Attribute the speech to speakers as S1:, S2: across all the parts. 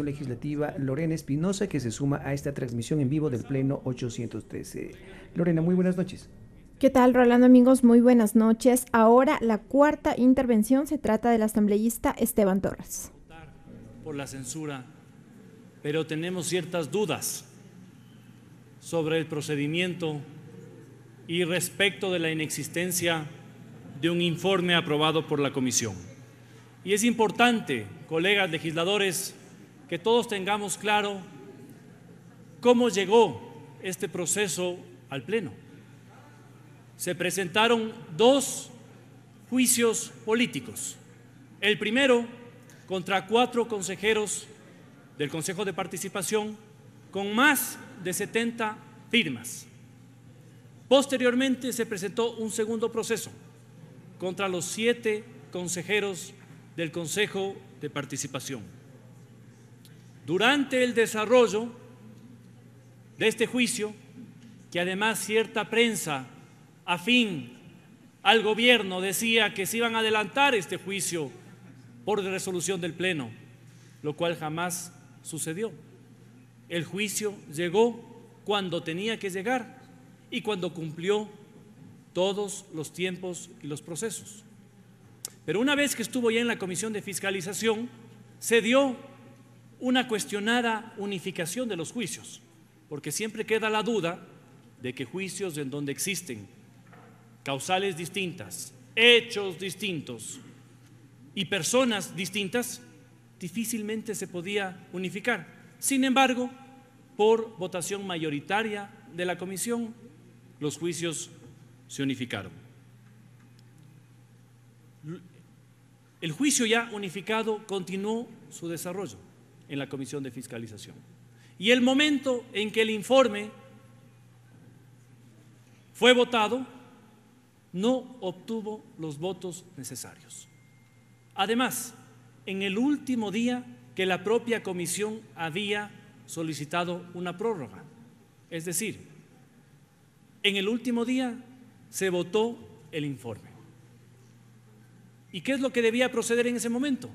S1: Legislativa Lorena Espinosa, que se suma a esta transmisión en vivo del Pleno 813. Lorena, muy buenas noches. ¿Qué tal, Rolando Amigos? Muy buenas noches. Ahora la cuarta intervención se trata del asambleísta Esteban Torres. Por la censura, pero tenemos ciertas dudas sobre el procedimiento y respecto de la inexistencia de un informe aprobado por la Comisión. Y es importante, colegas legisladores, que todos tengamos claro cómo llegó este proceso al Pleno. Se presentaron dos juicios políticos. El primero contra cuatro consejeros del Consejo de Participación con más de 70 firmas. Posteriormente se presentó un segundo proceso contra los siete consejeros del Consejo de Participación. Durante el desarrollo de este juicio, que además cierta prensa afín al gobierno decía que se iban a adelantar este juicio por resolución del Pleno, lo cual jamás sucedió. El juicio llegó cuando tenía que llegar y cuando cumplió todos los tiempos y los procesos. Pero una vez que estuvo ya en la Comisión de Fiscalización, se dio una cuestionada unificación de los juicios, porque siempre queda la duda de que juicios en donde existen causales distintas, hechos distintos y personas distintas, difícilmente se podía unificar. Sin embargo, por votación mayoritaria de la comisión, los juicios se unificaron. El juicio ya unificado continuó su desarrollo en la Comisión de Fiscalización. Y el momento en que el informe fue votado, no obtuvo los votos necesarios. Además, en el último día que la propia comisión había solicitado una prórroga, es decir, en el último día se votó el informe. ¿Y qué es lo que debía proceder en ese momento?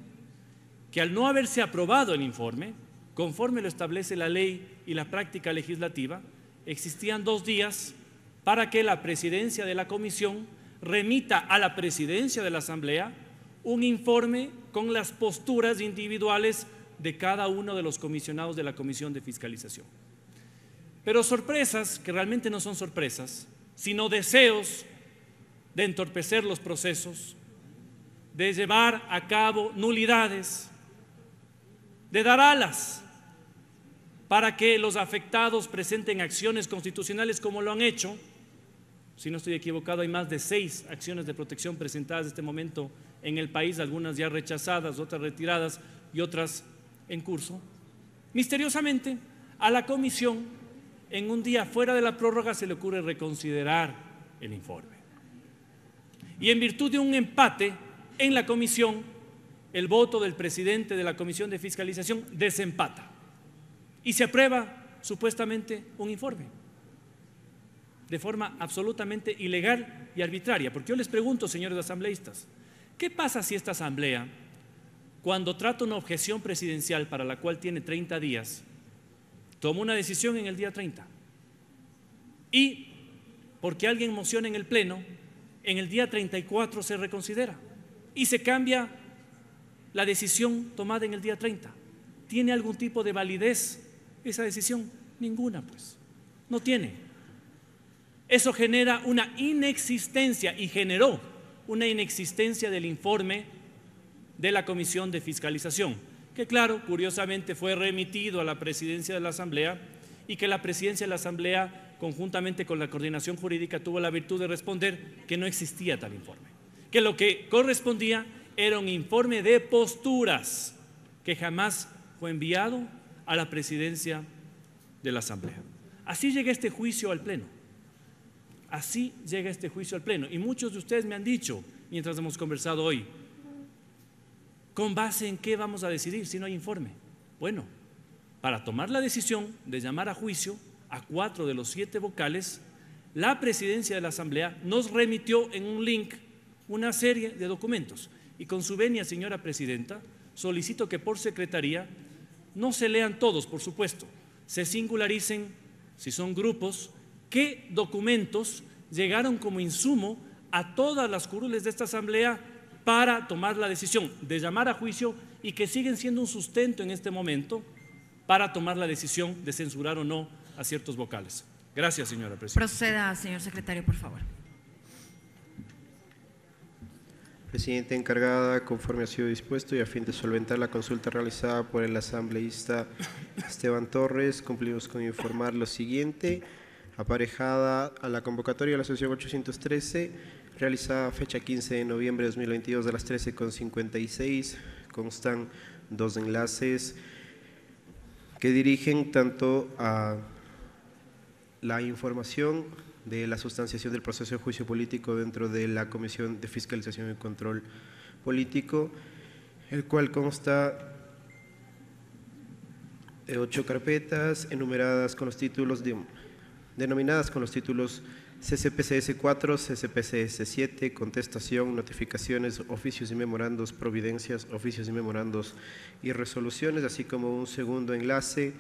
S1: que al no haberse aprobado el informe, conforme lo establece la ley y la práctica legislativa, existían dos días para que la presidencia de la comisión remita a la presidencia de la Asamblea un informe con las posturas individuales de cada uno de los comisionados de la Comisión de Fiscalización. Pero sorpresas, que realmente no son sorpresas, sino deseos de entorpecer los procesos, de llevar a cabo nulidades, de dar alas para que los afectados presenten acciones constitucionales como lo han hecho. Si no estoy equivocado, hay más de seis acciones de protección presentadas en este momento en el país, algunas ya rechazadas, otras retiradas y otras en curso. Misteriosamente, a la comisión, en un día fuera de la prórroga, se le ocurre reconsiderar el informe. Y en virtud de un empate en la comisión, el voto del presidente de la Comisión de Fiscalización desempata y se aprueba supuestamente un informe de forma absolutamente ilegal y arbitraria. Porque yo les pregunto, señores asambleístas, ¿qué pasa si esta asamblea, cuando trata una objeción presidencial para la cual tiene 30 días, toma una decisión en el día 30? Y porque alguien mociona en el Pleno, en el día 34 se reconsidera y se cambia la decisión tomada en el día 30? ¿Tiene algún tipo de validez esa decisión? Ninguna, pues. No tiene. Eso genera una inexistencia y generó una inexistencia del informe de la Comisión de Fiscalización, que claro, curiosamente fue remitido a la presidencia de la Asamblea y que la presidencia de la Asamblea, conjuntamente con la coordinación jurídica, tuvo la virtud de responder que no existía tal informe, que lo que correspondía era un informe de posturas que jamás fue enviado a la presidencia de la Asamblea. Así llega este juicio al Pleno. Así llega este juicio al Pleno. Y muchos de ustedes me han dicho, mientras hemos conversado hoy, ¿con base en qué vamos a decidir si no hay informe? Bueno, para tomar la decisión de llamar a juicio a cuatro de los siete vocales, la presidencia de la Asamblea nos remitió en un link una serie de documentos y con su venia, señora presidenta, solicito que por secretaría no se lean todos, por supuesto, se singularicen, si son grupos, qué documentos llegaron como insumo a todas las curules de esta asamblea para tomar la decisión de llamar a juicio y que siguen siendo un sustento en este momento para tomar la decisión de censurar o no a ciertos vocales. Gracias, señora presidenta. Proceda, señor secretario, por favor.
S2: Presidente, encargada, conforme ha sido dispuesto y a fin de solventar la consulta realizada por el asambleísta Esteban Torres, cumplimos con informar lo siguiente. Aparejada a la convocatoria de la sesión 813, realizada fecha 15 de noviembre de 2022 de las 13.56, constan dos enlaces que dirigen tanto a la información de la sustanciación del proceso de juicio político dentro de la Comisión de Fiscalización y Control Político, el cual consta de ocho carpetas enumeradas con los títulos denominadas con los títulos CCPCS 4, CCPCS 7, contestación, notificaciones, oficios y memorandos, providencias, oficios y memorandos y resoluciones, así como un segundo enlace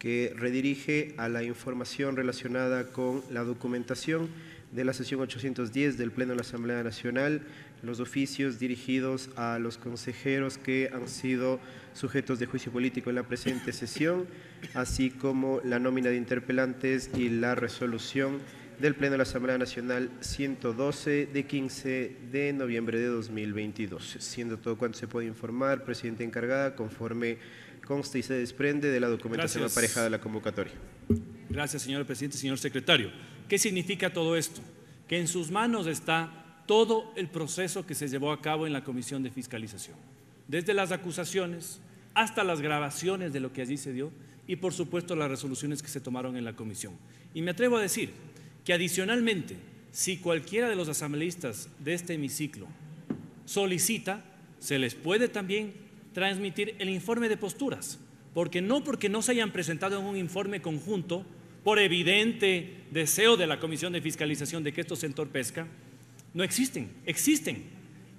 S2: que redirige a la información relacionada con la documentación de la sesión 810 del Pleno de la Asamblea Nacional, los oficios dirigidos a los consejeros que han sido sujetos de juicio político en la presente sesión, así como la nómina de interpelantes y la resolución del Pleno de la Asamblea Nacional 112 de 15 de noviembre de 2022. Siendo todo cuanto se puede informar, Presidente encargada, conforme consta y se desprende de la documentación aparejada de la convocatoria.
S1: Gracias, señor presidente, señor secretario. ¿Qué significa todo esto? Que en sus manos está todo el proceso que se llevó a cabo en la Comisión de Fiscalización, desde las acusaciones hasta las grabaciones de lo que allí se dio y, por supuesto, las resoluciones que se tomaron en la comisión. Y me atrevo a decir que, adicionalmente, si cualquiera de los asambleístas de este hemiciclo solicita, se les puede también transmitir el informe de posturas, porque no porque no se hayan presentado en un informe conjunto, por evidente deseo de la Comisión de Fiscalización de que esto se entorpezca, no existen, existen.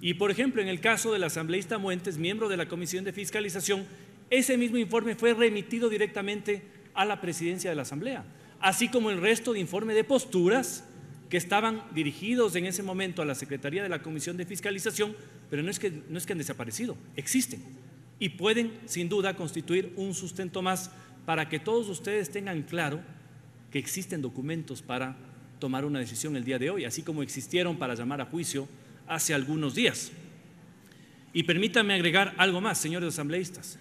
S1: Y por ejemplo, en el caso del asambleísta Muentes, miembro de la Comisión de Fiscalización, ese mismo informe fue remitido directamente a la presidencia de la Asamblea, así como el resto de informe de posturas que estaban dirigidos en ese momento a la Secretaría de la Comisión de Fiscalización, pero no es que, no es que han desaparecido, existen y pueden sin duda constituir un sustento más para que todos ustedes tengan claro que existen documentos para tomar una decisión el día de hoy, así como existieron para llamar a juicio hace algunos días. Y permítanme agregar algo más, señores asambleístas.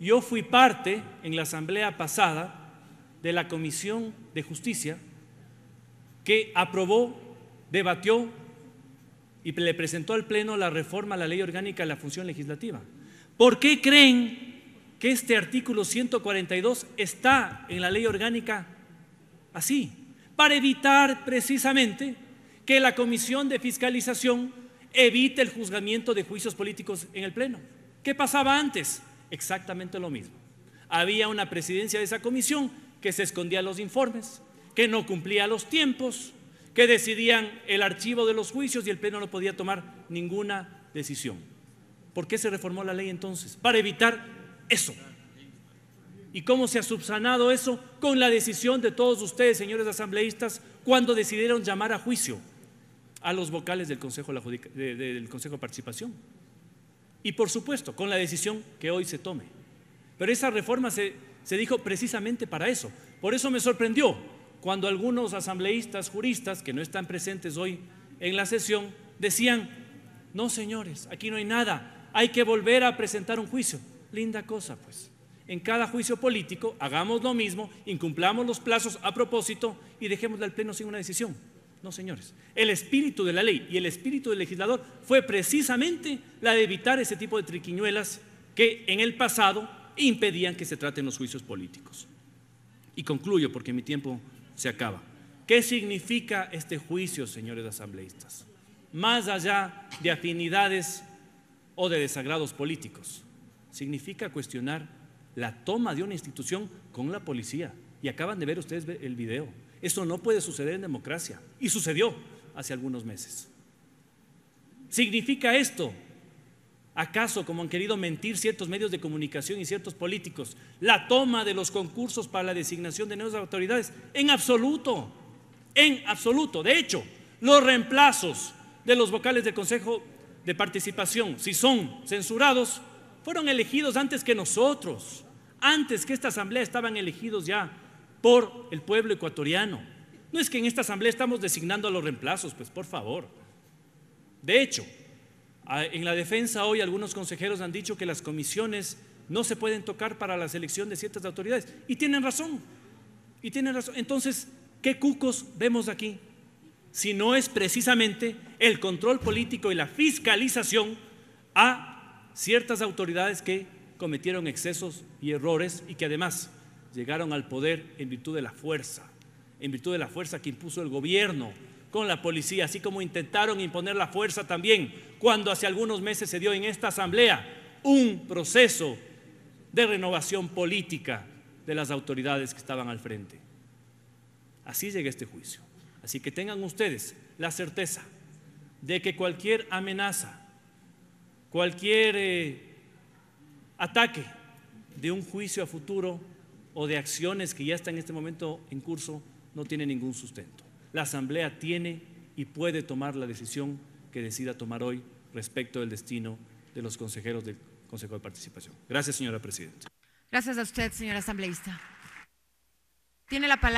S1: Yo fui parte en la asamblea pasada de la Comisión de Justicia que aprobó, debatió y le presentó al Pleno la reforma a la ley orgánica de la función legislativa. ¿Por qué creen que este artículo 142 está en la ley orgánica así? Para evitar precisamente que la Comisión de Fiscalización evite el juzgamiento de juicios políticos en el Pleno. ¿Qué pasaba antes? Exactamente lo mismo. Había una presidencia de esa comisión que se escondía los informes, que no cumplía los tiempos, que decidían el archivo de los juicios y el Pleno no podía tomar ninguna decisión. ¿Por qué se reformó la ley entonces? Para evitar eso. ¿Y cómo se ha subsanado eso? Con la decisión de todos ustedes, señores asambleístas, cuando decidieron llamar a juicio a los vocales del Consejo de, Participación. Y por supuesto, con la decisión que hoy se tome. Pero esa reforma se dijo precisamente para eso. Por eso me sorprendió cuando algunos asambleístas juristas que no están presentes hoy en la sesión decían, no señores, aquí no hay nada, hay que volver a presentar un juicio. Linda cosa, pues. En cada juicio político hagamos lo mismo, incumplamos los plazos a propósito y dejemos al Pleno sin una decisión. No, señores. El espíritu de la ley y el espíritu del legislador fue precisamente la de evitar ese tipo de triquiñuelas que en el pasado impedían que se traten los juicios políticos. Y concluyo porque mi tiempo se acaba. ¿Qué significa este juicio, señores asambleístas? Más allá de afinidades o de desagrados políticos, significa cuestionar la toma de una institución con la policía. Y acaban de ver ustedes el video. Eso no puede suceder en democracia. Y sucedió hace algunos meses. Significa esto ¿Acaso, como han querido mentir ciertos medios de comunicación y ciertos políticos, la toma de los concursos para la designación de nuevas autoridades? En absoluto, en absoluto. De hecho, los reemplazos de los vocales del Consejo de Participación, si son censurados, fueron elegidos antes que nosotros, antes que esta asamblea estaban elegidos ya por el pueblo ecuatoriano. No es que en esta asamblea estamos designando a los reemplazos, pues por favor. De hecho, Ah, en la defensa hoy algunos consejeros han dicho que las comisiones no se pueden tocar para la selección de ciertas autoridades. Y tienen razón. Y tienen razón. Entonces, ¿qué cucos vemos aquí? Si no es precisamente el control político y la fiscalización a ciertas autoridades que cometieron excesos y errores y que además llegaron al poder en virtud de la fuerza, en virtud de la fuerza que impuso el gobierno, con la policía, así como intentaron imponer la fuerza también cuando hace algunos meses se dio en esta asamblea un proceso de renovación política de las autoridades que estaban al frente. Así llega este juicio. Así que tengan ustedes la certeza de que cualquier amenaza, cualquier eh, ataque de un juicio a futuro o de acciones que ya están en este momento en curso no tiene ningún sustento la Asamblea tiene y puede tomar la decisión que decida tomar hoy respecto del destino de los consejeros del Consejo de Participación. Gracias, señora Presidenta. Gracias a usted, señora asambleísta. Tiene la palabra.